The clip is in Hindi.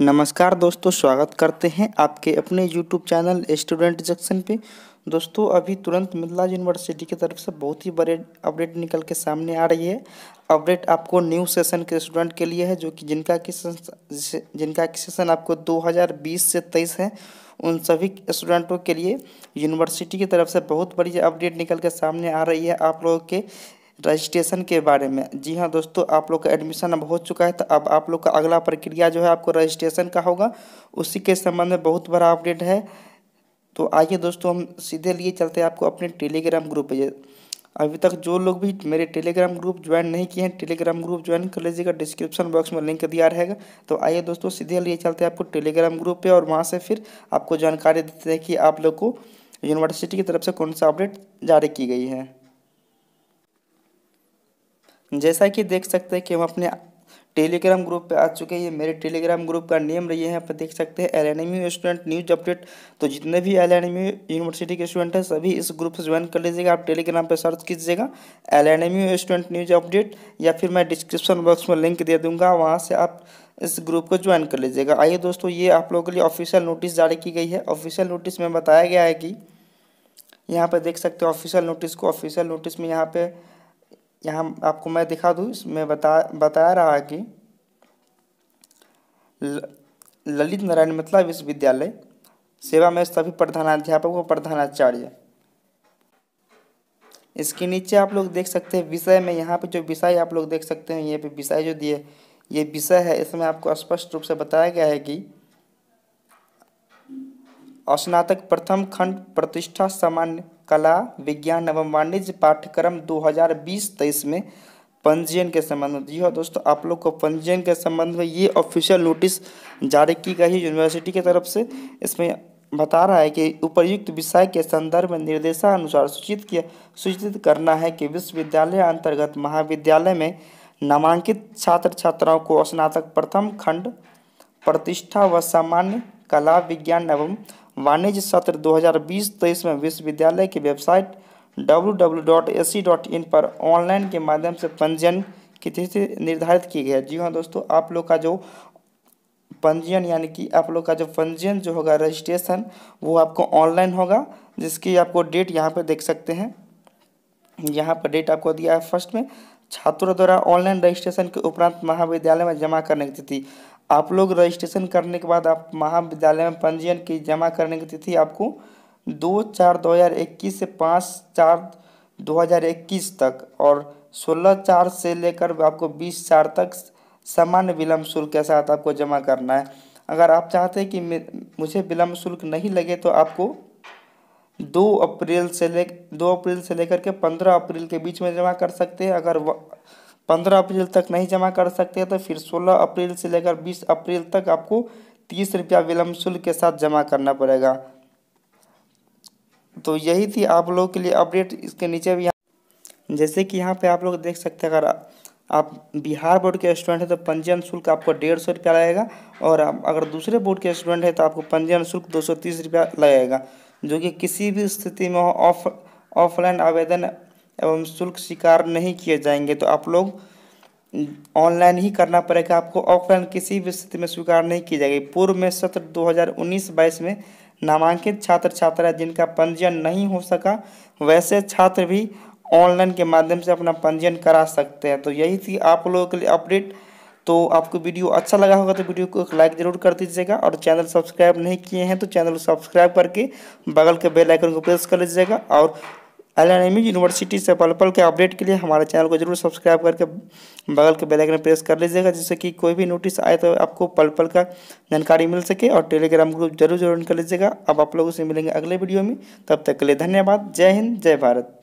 नमस्कार दोस्तों स्वागत करते हैं आपके अपने यूट्यूब चैनल स्टूडेंट जंक्शन पे दोस्तों अभी तुरंत मिथिला यूनिवर्सिटी की तरफ से बहुत ही बड़े अपडेट निकल के सामने आ रही है अपडेट आपको न्यू सेशन के स्टूडेंट के लिए है जो कि जिनका कि जिनका कि सेशन आपको 2020 से 23 है उन सभी स्टूडेंटों के लिए यूनिवर्सिटी की तरफ से बहुत बड़ी अपडेट निकल के सामने आ रही है आप लोगों के रजिस्ट्रेशन के बारे में जी हाँ दोस्तों आप लोग का एडमिशन अब हो चुका है तो अब आप लोग का अगला प्रक्रिया जो है आपको रजिस्ट्रेशन का होगा उसी के संबंध में बहुत बड़ा अपडेट है तो आइए दोस्तों हम सीधे लिए चलते हैं आपको अपने टेलीग्राम ग्रुप पे अभी तक जो लोग भी मेरे टेलीग्राम ग्रुप ज्वाइन नहीं किए हैं टेलीग्राम ग्रुप ज्वाइन कर लीजिएगा डिस्क्रिप्शन बॉक्स में लिंक दिया रहेगा तो आइए दोस्तों सीधे लिए चलते हैं आपको टेलीग्राम ग्रुप पे और वहाँ से फिर आपको जानकारी देते हैं कि आप लोग को यूनिवर्सिटी की तरफ से कौन सा अपडेट जारी की गई है जैसा कि देख सकते हैं कि हम अपने टेलीग्राम ग्रुप पे आ चुके हैं ये मेरे टेलीग्राम ग्रुप का नेम रही है यहाँ पर देख सकते हैं L N student news update तो जितने भी एल एन यूनिवर्सिटी के स्टूडेंट हैं सभी इस ग्रुप से ज्वाइन कर लीजिएगा आप टेलीग्राम पे सर्च कीजिएगा L N student news update या फिर मैं डिस्क्रिप्शन बॉक्स में लिंक दे दूँगा वहाँ से आप इस ग्रुप को ज्वाइन कर लीजिएगा आइए दोस्तों ये आप लोगों के लिए ऑफिशियल नोटिस जारी की गई है ऑफिशियल नोटिस में बताया गया है कि यहाँ पर देख सकते हो ऑफिशियल नोटिस को ऑफिशियल नोटिस में यहाँ पर यहाँ आपको मैं दिखा दूँ इसमें बता बताया रहा कि ललित नारायण मिथिला विश्वविद्यालय सेवा में सभी प्रधानाध्यापक व प्रधानाचार्य इसके नीचे आप लोग देख सकते हैं विषय में यहाँ पे जो विषय आप लोग देख सकते हैं ये पे विषय जो दिए ये विषय है इसमें आपको स्पष्ट रूप से बताया गया है कि स्नातक प्रथम खंड प्रतिष्ठा सामान्य कला विज्ञान एवं वाणिज्य पाठ्यक्रम 2020-23 में पंजीयन के संबंध में जी हाँ दोस्तों आप लोग को पंजीयन के संबंध में ये ऑफिशियल नोटिस जारी की गई है यूनिवर्सिटी की तरफ से इसमें बता रहा है कि उपयुक्त विषय के संदर्भ में निर्देशानुसार सूचित किया सूचित करना है कि विश्वविद्यालय अंतर्गत महाविद्यालय में नामांकित छात्र छात्राओं को स्नातक प्रथम खंड प्रतिष्ठा व सामान्य कला विज्ञान एवं वाणिज्य सत्र 2020-23 में विश्वविद्यालय की वेबसाइट www.ac.in पर ऑनलाइन के माध्यम से पंजीयन की तिथि निर्धारित की गई है जी हाँ दोस्तों आप लोग का जो पंजीयन यानी कि आप लोग का जो पंजीयन जो होगा रजिस्ट्रेशन वो आपको ऑनलाइन होगा जिसकी आपको डेट यहाँ पर देख सकते हैं यहाँ पर डेट आपको दिया है फर्स्ट में छात्रों द्वारा ऑनलाइन रजिस्ट्रेशन के उपरांत महाविद्यालय में जमा करने की तिथि आप लोग रजिस्ट्रेशन करने के बाद आप महाविद्यालय में पंजीयन की जमा करने की तिथि आपको दो चार दो हज़ार इक्कीस से पाँच चार दो हज़ार इक्कीस तक और सोलह चार से लेकर आपको बीस चार तक सामान्य विलम्ब शुल्क के साथ आपको जमा करना है अगर आप चाहते हैं कि मुझे विलम्ब शुल्क नहीं लगे तो आपको दो अप्रैल से ले दो अप्रैल से लेकर के पंद्रह अप्रैल के बीच में जमा कर सकते हैं अगर पंद्रह अप्रैल तक नहीं जमा कर सकते तो फिर सोलह अप्रैल से लेकर बीस अप्रैल तक आपको तीस रुपया विलम्ब शुल्क के साथ जमा करना पड़ेगा तो यही थी आप लोगों के लिए अपडेट इसके नीचे भी जैसे कि यहाँ पे आप लोग देख सकते हैं अगर आप बिहार बोर्ड के स्टूडेंट हैं तो पंजीयन शुल्क आपको डेढ़ सौ रुपया लगेगा और अगर दूसरे बोर्ड के स्टूडेंट हैं तो आपको पंजीयन शुल्क दो सौ तीस रुपया लगेगा जो कि किसी भी स्थिति में हो ऑफ ऑफलाइन आवेदन एवं शुल्क स्वीकार नहीं किए जाएंगे तो आप लोग ऑनलाइन ही करना पड़ेगा आपको ऑफलाइन किसी भी स्थिति में स्वीकार नहीं की जाएगी पूर्व में सत्र 2019-22 में नामांकित छात्र छात्रा जिनका पंजीयन नहीं हो सका वैसे छात्र भी ऑनलाइन के माध्यम से अपना पंजीयन करा सकते हैं तो यही थी आप लोगों के लिए अपडेट तो आपको वीडियो अच्छा लगा होगा तो वीडियो को एक लाइक ज़रूर कर दीजिएगा और चैनल सब्सक्राइब नहीं किए हैं तो चैनल को सब्सक्राइब करके बगल के बेल आइकन को प्रेस कर लीजिएगा और एल एन यूनिवर्सिटी से पल पल के अपडेट के लिए हमारे चैनल को जरूर सब्सक्राइब करके बगल के बेलाइकन प्रेस कर लीजिएगा जिससे कि कोई भी नोटिस आए तो आपको पल पल का जानकारी मिल सके और टेलीग्राम ग्रुप जरूर ज्वाइन कर लीजिएगा अब आप लोगों से मिलेंगे अगले वीडियो में तब तक के लिए धन्यवाद जय हिंद जय भारत